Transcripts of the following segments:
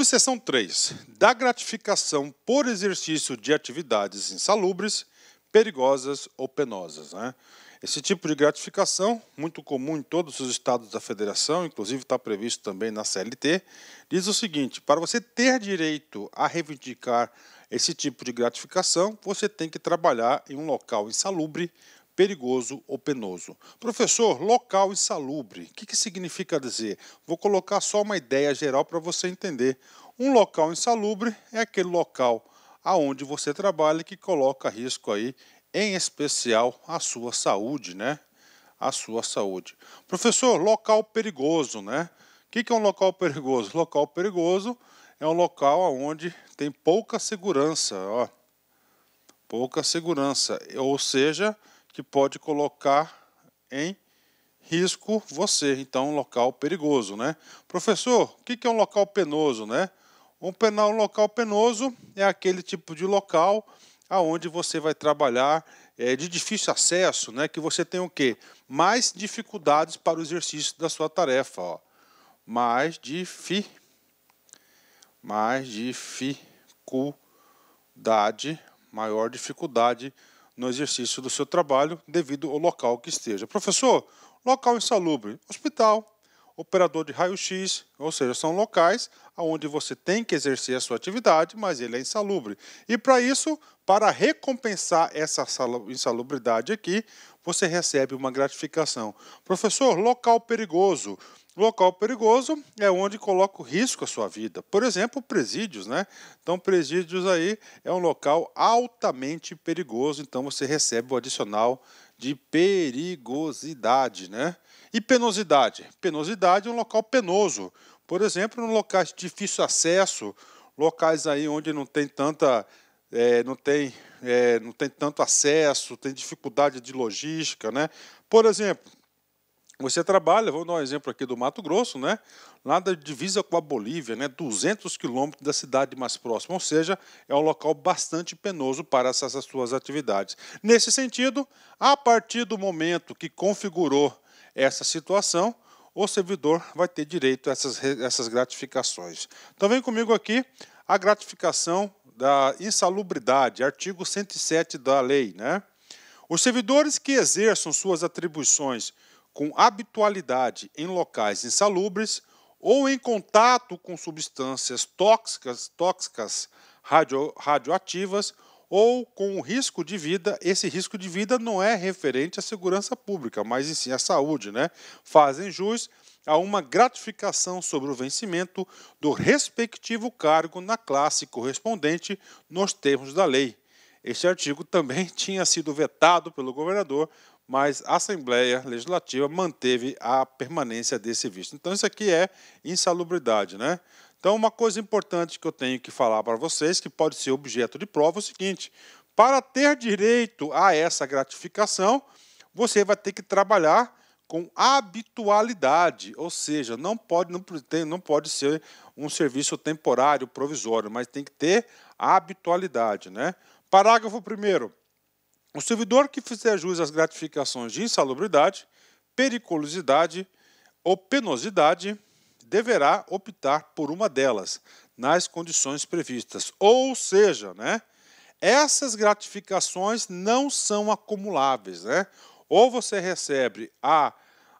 Subseção 3. Da gratificação por exercício de atividades insalubres, perigosas ou penosas. Né? Esse tipo de gratificação, muito comum em todos os estados da federação, inclusive está previsto também na CLT, diz o seguinte: para você ter direito a reivindicar esse tipo de gratificação, você tem que trabalhar em um local insalubre perigoso ou penoso. Professor, local insalubre, o que, que significa dizer? Vou colocar só uma ideia geral para você entender. Um local insalubre é aquele local aonde você trabalha que coloca risco aí, em especial a sua saúde, né? A sua saúde. Professor, local perigoso, né? O que, que é um local perigoso? Local perigoso é um local onde tem pouca segurança, ó. Pouca segurança, ou seja, que pode colocar em risco você. Então, um local perigoso, né? Professor, o que é um local penoso, né? Um penal local penoso é aquele tipo de local aonde você vai trabalhar é, de difícil acesso, né? Que você tem o quê? Mais dificuldades para o exercício da sua tarefa, ó. Mais difi, mais dificuldade, maior dificuldade no exercício do seu trabalho devido ao local que esteja. Professor, local insalubre, hospital, operador de raio-x, ou seja, são locais onde você tem que exercer a sua atividade, mas ele é insalubre. E para isso, para recompensar essa insalubridade aqui, você recebe uma gratificação. Professor, local perigoso, Local perigoso é onde coloca o risco a sua vida. Por exemplo, presídios, né? Então, presídios aí é um local altamente perigoso, então você recebe o adicional de perigosidade, né? E penosidade. Penosidade é um local penoso. Por exemplo, em locais de difícil acesso, locais aí onde não tem tanta é, não, tem, é, não tem tanto acesso, tem dificuldade de logística. Né? Por exemplo, você trabalha, vou dar um exemplo aqui do Mato Grosso, né? lá da divisa com a Bolívia, né? 200 quilômetros da cidade mais próxima, ou seja, é um local bastante penoso para essas suas atividades. Nesse sentido, a partir do momento que configurou essa situação, o servidor vai ter direito a essas, essas gratificações. Então vem comigo aqui a gratificação da insalubridade, artigo 107 da lei. Né? Os servidores que exerçam suas atribuições com habitualidade em locais insalubres ou em contato com substâncias tóxicas, tóxicas radio, radioativas ou com risco de vida. Esse risco de vida não é referente à segurança pública, mas sim à saúde, né? Fazem jus a uma gratificação sobre o vencimento do respectivo cargo na classe correspondente nos termos da lei. Este artigo também tinha sido vetado pelo governador, mas a Assembleia Legislativa manteve a permanência desse visto. Então, isso aqui é insalubridade, né? Então, uma coisa importante que eu tenho que falar para vocês, que pode ser objeto de prova, é o seguinte: para ter direito a essa gratificação, você vai ter que trabalhar com habitualidade, ou seja, não pode, não, tem, não pode ser um serviço temporário, provisório, mas tem que ter habitualidade. Né? Parágrafo 1. O servidor que fizer jus às gratificações de insalubridade, periculosidade ou penosidade deverá optar por uma delas nas condições previstas. Ou seja, né, essas gratificações não são acumuláveis. Né? Ou você recebe a,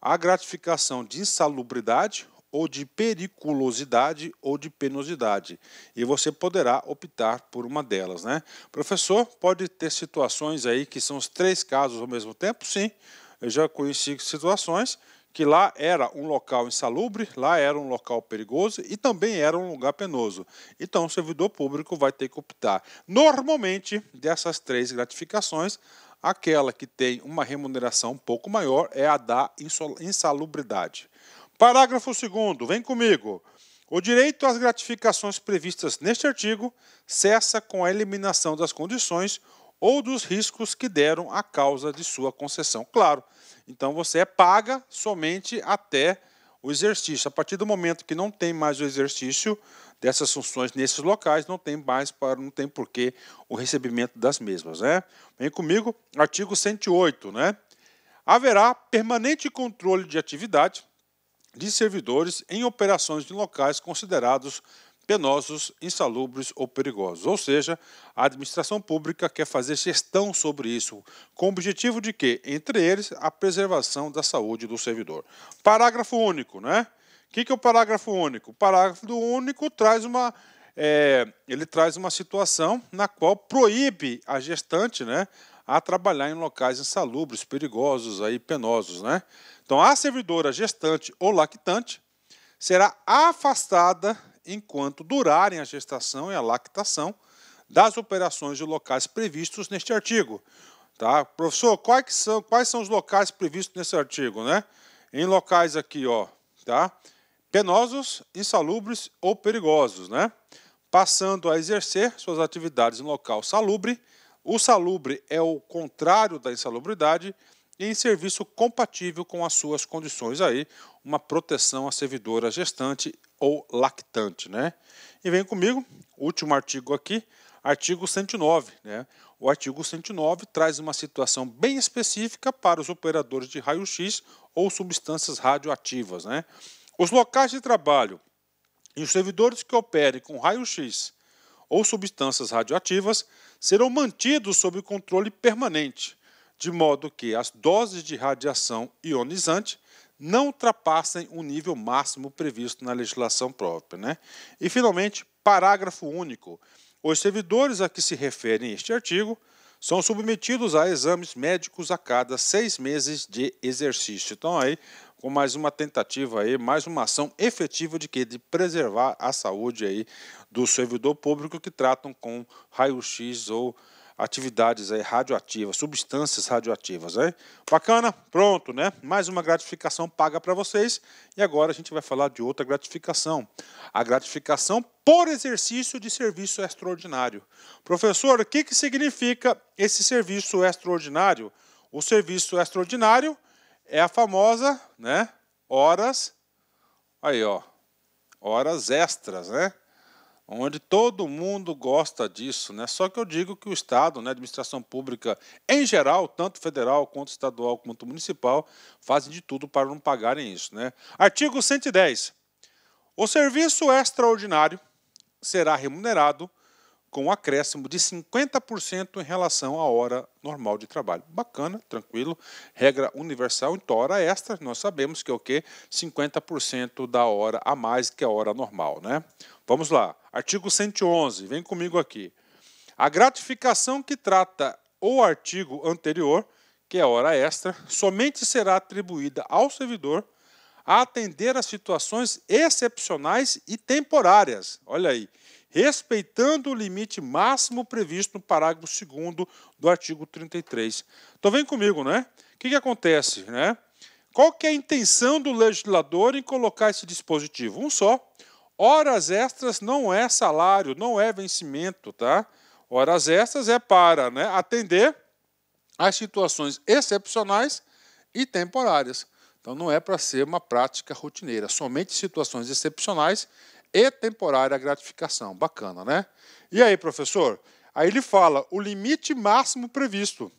a gratificação de insalubridade ou de periculosidade ou de penosidade, e você poderá optar por uma delas, né? Professor, pode ter situações aí que são os três casos ao mesmo tempo? Sim, eu já conheci situações que lá era um local insalubre, lá era um local perigoso e também era um lugar penoso. Então, o servidor público vai ter que optar. Normalmente, dessas três gratificações, aquela que tem uma remuneração um pouco maior é a da insalubridade. Parágrafo 2. Vem comigo. O direito às gratificações previstas neste artigo cessa com a eliminação das condições ou dos riscos que deram a causa de sua concessão. Claro, então você é paga somente até o exercício. A partir do momento que não tem mais o exercício dessas funções nesses locais, não tem mais para não tem porquê o recebimento das mesmas, né? Vem comigo, artigo 108, né? Haverá permanente controle de atividade de servidores em operações de locais considerados penosos, insalubres ou perigosos. Ou seja, a administração pública quer fazer gestão sobre isso, com o objetivo de que, entre eles, a preservação da saúde do servidor. Parágrafo único, né? O que, que é o parágrafo único? O parágrafo único traz uma é, ele traz uma situação na qual proíbe a gestante, né, a trabalhar em locais insalubres, perigosos, aí, penosos. Né? Então, a servidora gestante ou lactante será afastada enquanto durarem a gestação e a lactação das operações de locais previstos neste artigo. Tá? Professor, quais são, quais são os locais previstos nesse artigo? Né? Em locais aqui, ó, tá? penosos, insalubres ou perigosos, né? passando a exercer suas atividades em local salubre, o salubre é o contrário da insalubridade e em serviço compatível com as suas condições aí, uma proteção à servidora gestante ou lactante, né? E vem comigo, último artigo aqui, artigo 109, né? O artigo 109 traz uma situação bem específica para os operadores de raio-x ou substâncias radioativas, né? Os locais de trabalho e os servidores que operem com raio-x ou substâncias radioativas serão mantidos sob controle permanente, de modo que as doses de radiação ionizante não ultrapassem o nível máximo previsto na legislação própria. Né? E, finalmente, parágrafo único. Os servidores a que se refere este artigo são submetidos a exames médicos a cada seis meses de exercício. Então, aí, com mais uma tentativa aí, mais uma ação efetiva de que de preservar a saúde aí do servidor público que tratam com raio-x ou atividades aí radioativas, substâncias radioativas, né? Bacana? Pronto, né? Mais uma gratificação paga para vocês. E agora a gente vai falar de outra gratificação. A gratificação por exercício de serviço extraordinário. Professor, o que, que significa esse serviço extraordinário? O serviço extraordinário é a famosa, né? Horas, aí ó, horas extras, né? Onde todo mundo gosta disso, né? Só que eu digo que o Estado, né, a administração pública em geral, tanto federal quanto estadual quanto municipal, fazem de tudo para não pagarem isso, né? Artigo 110. O serviço extraordinário será remunerado com um acréscimo de 50% em relação à hora normal de trabalho. Bacana, tranquilo, regra universal. Então, hora extra, nós sabemos que é o quê? 50% da hora a mais que a hora normal, né? Vamos lá. Artigo 111, vem comigo aqui. A gratificação que trata o artigo anterior, que é hora extra, somente será atribuída ao servidor a atender a situações excepcionais e temporárias. Olha aí respeitando o limite máximo previsto no parágrafo 2 do artigo 33. Então vem comigo, né? O que, que acontece, né? Qual que é a intenção do legislador em colocar esse dispositivo? Um só. Horas extras não é salário, não é vencimento, tá? Horas extras é para né, atender às situações excepcionais e temporárias. Então não é para ser uma prática rotineira, somente situações excepcionais e temporária a gratificação. Bacana, né? E aí, professor? Aí ele fala o limite máximo previsto.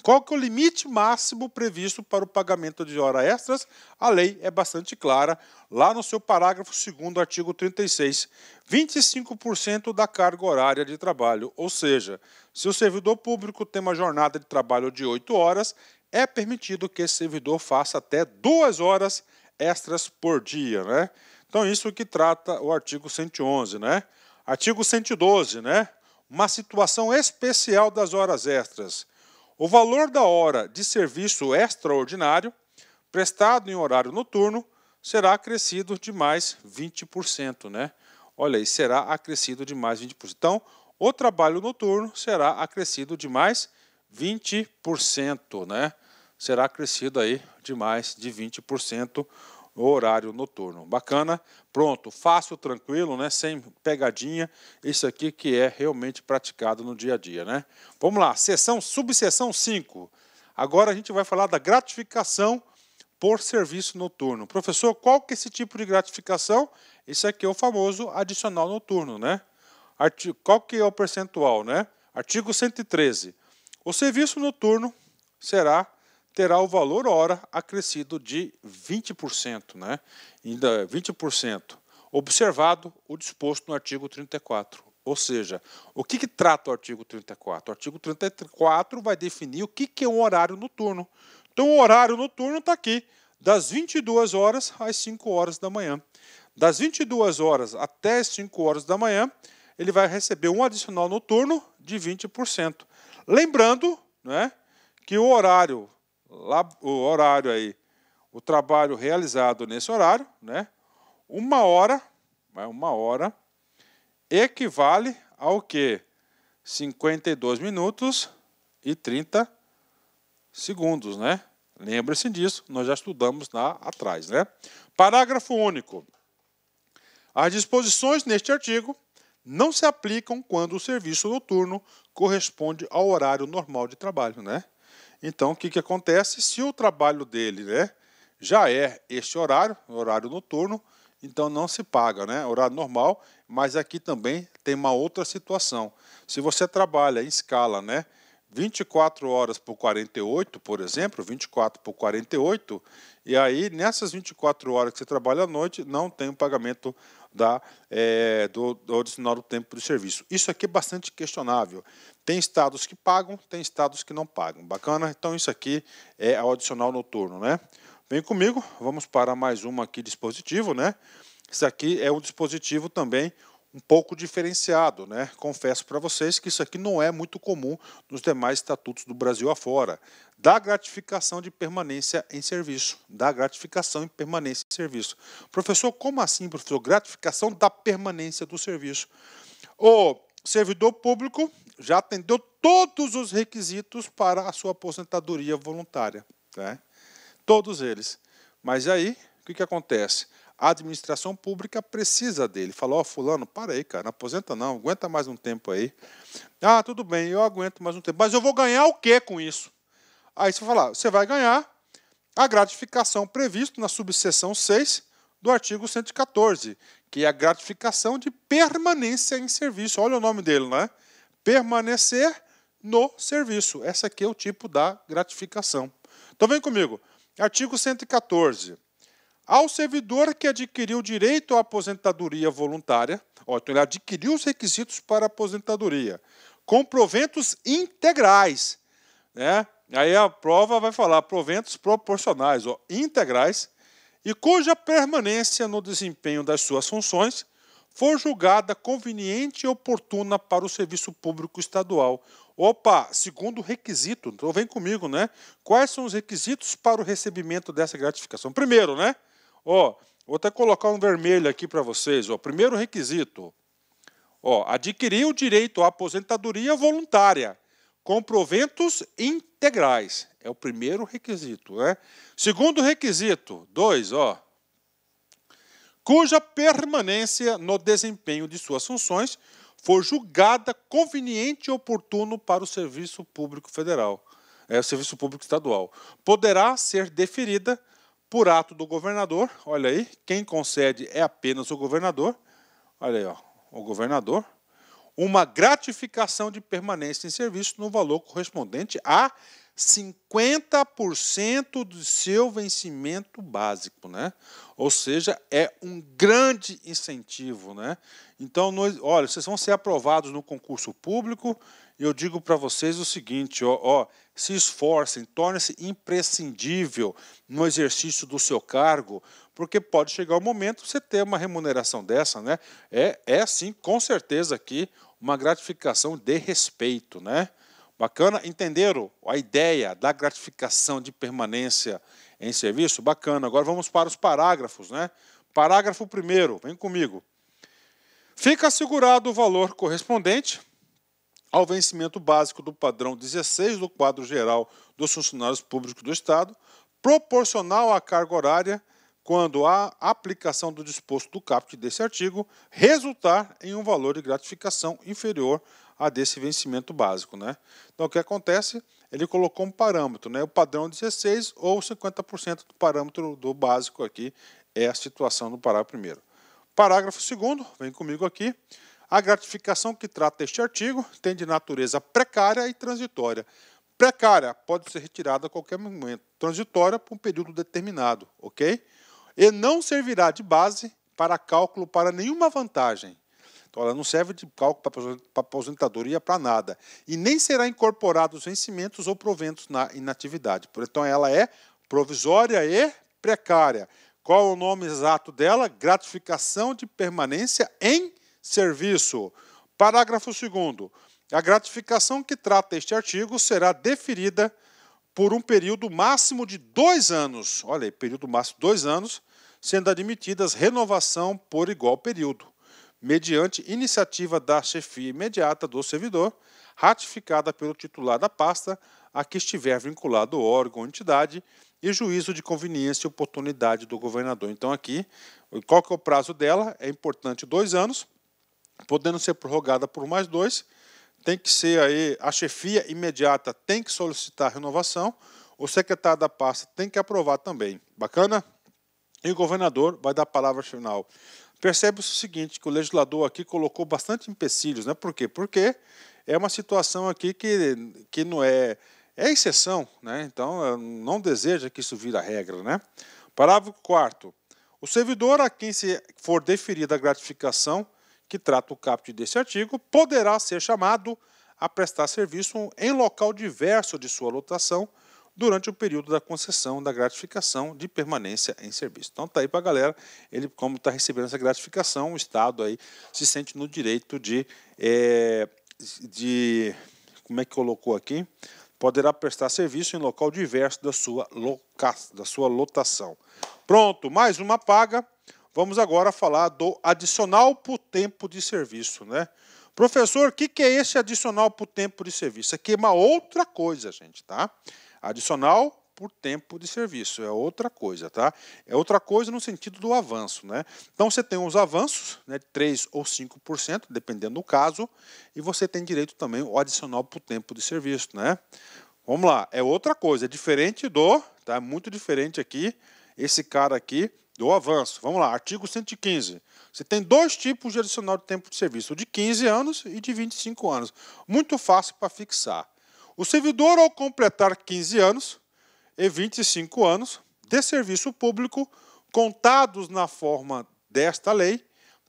Qual que é o limite máximo previsto para o pagamento de horas extras? A lei é bastante clara, lá no seu parágrafo 2 artigo 36, 25% da carga horária de trabalho, ou seja, se o servidor público tem uma jornada de trabalho de 8 horas, é permitido que esse servidor faça até 2 horas extras por dia, né? Então, isso que trata o artigo 111, né? Artigo 112, né? Uma situação especial das horas extras. O valor da hora de serviço extraordinário prestado em horário noturno será acrescido de mais 20%, né? Olha aí, será acrescido de mais 20%. Então, o trabalho noturno será acrescido de mais 20%, né? Será acrescido aí de mais de 20% horário noturno. Bacana? Pronto, fácil, tranquilo, né? Sem pegadinha. Isso aqui que é realmente praticado no dia a dia, né? Vamos lá, sessão subseção 5. Agora a gente vai falar da gratificação por serviço noturno. Professor, qual que é esse tipo de gratificação? Isso aqui é o famoso adicional noturno, né? Artigo, qual que é o percentual, né? Artigo 113. O serviço noturno será terá o valor hora acrescido de 20%, né? Ainda 20%, observado o disposto no artigo 34. Ou seja, o que, que, trata o artigo 34? O artigo 34 vai definir o que, que é um horário noturno. Então, o horário noturno está aqui, das 22 horas às 5 horas da manhã. Das 22 horas até as 5 horas da manhã, ele vai receber um adicional noturno de 20%. Lembrando né, que o horário o horário aí, o trabalho realizado nesse horário, né? Uma hora, né, uma hora, equivale ao que? 52 minutos e 30 segundos, né? Lembre-se disso, nós já estudamos lá atrás, né? Parágrafo único. As disposições neste artigo não se aplicam quando o serviço noturno corresponde ao horário normal de trabalho, né? Então, o que, que acontece? Se o trabalho dele né, já é este horário, horário noturno, então não se paga, né? Horário normal, mas aqui também tem uma outra situação. Se você trabalha em escala, né? 24 horas por 48, por exemplo, 24 por 48, e aí nessas 24 horas que você trabalha à noite, não tem o pagamento da, é, do, do adicional do tempo de serviço. Isso aqui é bastante questionável. Tem estados que pagam, tem estados que não pagam. Bacana? Então isso aqui é o adicional noturno, né? Vem comigo, vamos para mais uma aqui dispositivo, né? Isso aqui é um dispositivo também um pouco diferenciado, né? Confesso para vocês que isso aqui não é muito comum nos demais estatutos do Brasil afora. Da gratificação de permanência em serviço, da gratificação em permanência em serviço. Professor, como assim, professor? Gratificação da permanência do serviço. O servidor público já atendeu todos os requisitos para a sua aposentadoria voluntária, né? Todos eles. Mas aí, o que, que acontece? a administração pública precisa dele. Falou, ó, oh, fulano, para aí, cara, não aposenta não, aguenta mais um tempo aí. Ah, tudo bem, eu aguento mais um tempo, mas eu vou ganhar o quê com isso? Aí você falar, você vai ganhar a gratificação prevista na subseção 6 do artigo 114, que é a gratificação de permanência em serviço. Olha o nome dele, né? Permanecer no serviço. Essa aqui é o tipo da gratificação. Então vem comigo. Artigo 114 ao servidor que adquiriu direito à aposentadoria voluntária, ó, então ele adquiriu os requisitos para aposentadoria, com proventos integrais. Né? Aí a prova vai falar proventos proporcionais, ó, integrais, e cuja permanência no desempenho das suas funções for julgada conveniente e oportuna para o serviço público estadual. Opa, segundo requisito, então vem comigo, né? Quais são os requisitos para o recebimento dessa gratificação? Primeiro, né? Ó, vou até colocar um vermelho aqui para vocês. Ó, primeiro requisito: ó, adquirir o direito à aposentadoria voluntária com proventos integrais. É o primeiro requisito, né? Segundo requisito, dois, ó, cuja permanência no desempenho de suas funções for julgada conveniente e oportuno para o serviço público federal, é o serviço público estadual, poderá ser deferida por ato do governador, olha aí, quem concede é apenas o governador, olha aí, ó, o governador, uma gratificação de permanência em serviço no valor correspondente a 50% do seu vencimento básico, né? Ou seja, é um grande incentivo, né? Então, nós, olha, vocês vão ser aprovados no concurso público e eu digo para vocês o seguinte, ó, ó se esforcem, torne-se imprescindível no exercício do seu cargo, porque pode chegar o momento você ter uma remuneração dessa, né? É, é sim, com certeza aqui uma gratificação de respeito, né? Bacana? Entenderam a ideia da gratificação de permanência em serviço? Bacana. Agora vamos para os parágrafos, né? Parágrafo 1, vem comigo. Fica assegurado o valor correspondente ao vencimento básico do padrão 16 do quadro geral dos funcionários públicos do Estado, proporcional à carga horária quando a aplicação do disposto do caput desse artigo resultar em um valor de gratificação inferior a desse vencimento básico. Né? Então, o que acontece? Ele colocou um parâmetro, né? o padrão 16 ou 50% do parâmetro do básico aqui é a situação do parágrafo primeiro. Parágrafo segundo, vem comigo aqui. A gratificação que trata este artigo tem de natureza precária e transitória. Precária pode ser retirada a qualquer momento, transitória por um período determinado, ok? e não servirá de base para cálculo para nenhuma vantagem. Então, ela não serve de cálculo para aposentadoria para nada. E nem será incorporado os vencimentos ou proventos na inatividade. Então, ela é provisória e precária. Qual o nome exato dela? Gratificação de permanência em serviço. Parágrafo 2. A gratificação que trata este artigo será deferida por um período máximo de dois anos. Olha aí, período máximo de dois anos, sendo admitidas renovação por igual período, mediante iniciativa da chefia imediata do servidor, ratificada pelo titular da pasta a que estiver vinculado o órgão ou entidade e juízo de conveniência e oportunidade do governador. Então aqui, qual que é o prazo dela? É importante dois anos, podendo ser prorrogada por mais dois tem que ser aí, a chefia imediata tem que solicitar renovação, o secretário da pasta tem que aprovar também. Bacana? E o governador vai dar a palavra final. Percebe-se o seguinte, que o legislador aqui colocou bastante empecilhos, né? Por quê? Porque é uma situação aqui que, que não é, é exceção, né? Então, não deseja que isso vira regra, né? Parágrafo 4 o servidor a quem se for deferida a gratificação que trata o caput desse artigo, poderá ser chamado a prestar serviço em local diverso de sua lotação durante o período da concessão da gratificação de permanência em serviço. Então tá aí para a galera, ele como está recebendo essa gratificação, o Estado aí se sente no direito de, é, de como é que colocou aqui, poderá prestar serviço em local diverso da sua, loca, da sua lotação. Pronto, mais uma paga. Vamos agora falar do adicional por tempo de serviço, né? Professor, o que, que é esse adicional por tempo de serviço? Aqui é uma outra coisa, gente, tá? Adicional por tempo de serviço. É outra coisa, tá? É outra coisa no sentido do avanço, né? Então você tem os avanços, né, 3 ou 5%, dependendo do caso, e você tem direito também o adicional por tempo de serviço, né? Vamos lá, é outra coisa, é diferente do, tá? É muito diferente aqui. Esse cara aqui do avanço. Vamos lá, artigo 115. Você tem dois tipos de adicional de tempo de serviço, o de 15 anos e de 25 anos. Muito fácil para fixar. O servidor, ao completar 15 anos e 25 anos de serviço público, contados na forma desta lei,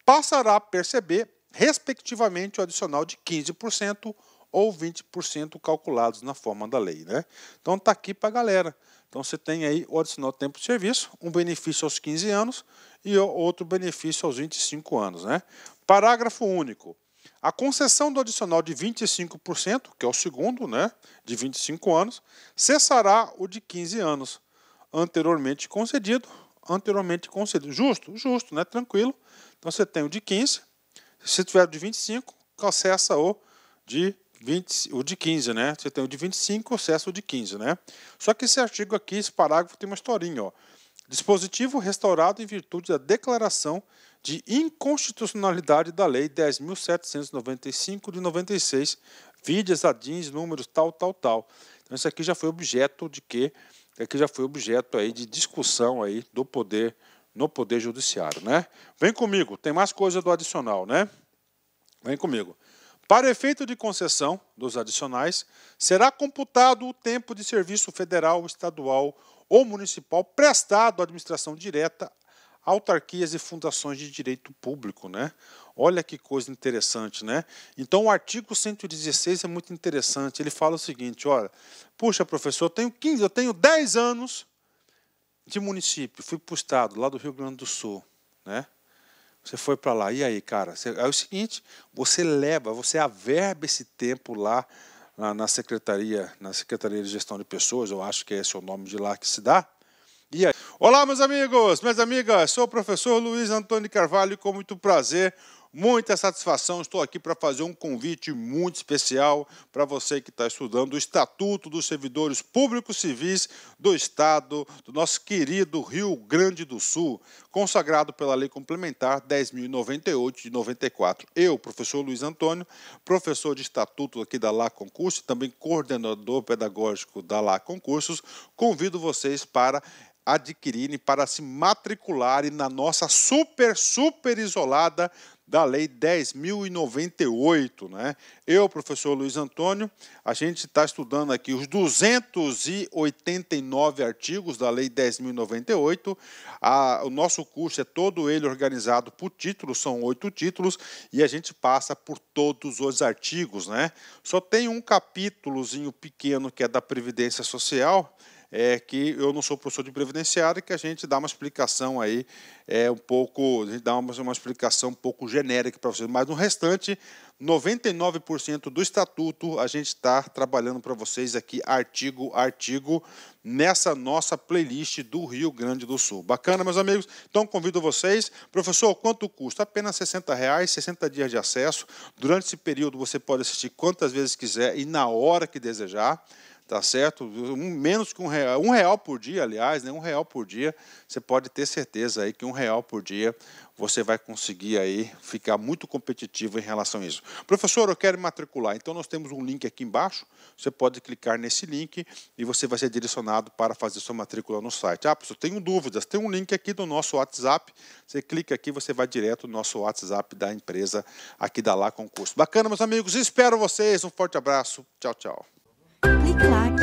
passará a perceber, respectivamente, o adicional de 15% ou 20% calculados na forma da lei. Né? Então, está aqui para a galera. Então você tem aí o adicional tempo de serviço, um benefício aos 15 anos e outro benefício aos 25 anos. Né? Parágrafo único. A concessão do adicional de 25%, que é o segundo, né, de 25 anos, cessará o de 15 anos, anteriormente concedido, anteriormente concedido. Justo? Justo, né? Tranquilo. Então você tem o de 15, se tiver o de 25, cessa o de 20, o de 15, né? Você tem o de 25, acessa o de 15, né? Só que esse artigo aqui, esse parágrafo, tem uma historinha, ó. Dispositivo restaurado em virtude da declaração de inconstitucionalidade da Lei 10.795 de 96, vídeos, adins, números, tal, tal, tal. Então, isso aqui já foi objeto de quê? Aqui já foi objeto aí de discussão aí do poder, no Poder Judiciário, né? Vem comigo, tem mais coisa do adicional, né? Vem comigo. Para efeito de concessão dos adicionais, será computado o tempo de serviço federal, estadual ou municipal prestado à administração direta, autarquias e fundações de direito público, né? Olha que coisa interessante, né? Então o artigo 116 é muito interessante. Ele fala o seguinte, olha, puxa, professor, eu tenho 15, eu tenho 10 anos de município, fui para o estado, lá do Rio Grande do Sul, né? Você foi para lá, e aí, cara? Você, é o seguinte, você leva, você averba esse tempo lá na, na secretaria, na secretaria de gestão de pessoas, eu acho que é esse o nome de lá que se dá. E aí, Olá, meus amigos, minhas amigas, sou o professor Luiz Antônio Carvalho e com muito prazer, muita satisfação, estou aqui para fazer um convite muito especial para você que está estudando o Estatuto dos Servidores Públicos Civis do Estado do nosso querido Rio Grande do Sul, consagrado pela Lei Complementar 10.098 de 94. Eu, professor Luiz Antônio, professor de Estatuto aqui da LA Concurso e também coordenador pedagógico da LA Concursos, convido vocês para adquirirem, para se matricularem na nossa super, super isolada da Lei 10.098. Né? Eu, professor Luiz Antônio, a gente está estudando aqui os 289 artigos da Lei 10.098. o nosso curso é todo ele organizado por títulos, são oito títulos, e a gente passa por todos os artigos. Né? Só tem um capítulozinho pequeno que é da Previdência Social, é, que eu não sou professor de previdenciário, que a gente dá uma explicação aí é, um pouco, a gente dá uma, uma explicação um pouco genérica para vocês. Mas no restante, 99% do estatuto a gente está trabalhando para vocês aqui, artigo artigo, nessa nossa playlist do Rio Grande do Sul. Bacana, meus amigos? Então convido vocês, professor, quanto custa? Apenas 60 reais, 60 dias de acesso. Durante esse período você pode assistir quantas vezes quiser e na hora que desejar tá certo? Um, menos que um real, um real por dia, aliás, né? um real por dia, você pode ter certeza aí que um real por dia você vai conseguir aí ficar muito competitivo em relação a isso. Professor, eu quero matricular. Então nós temos um link aqui embaixo. Você pode clicar nesse link e você vai ser direcionado para fazer sua matrícula no site. Ah, professor, tenho dúvidas. Tem um link aqui do nosso WhatsApp. Você clica aqui, você vai direto no nosso WhatsApp da empresa aqui da Lá Concurso. Bacana, meus amigos. Espero vocês. Um forte abraço. Tchau, tchau. clique like.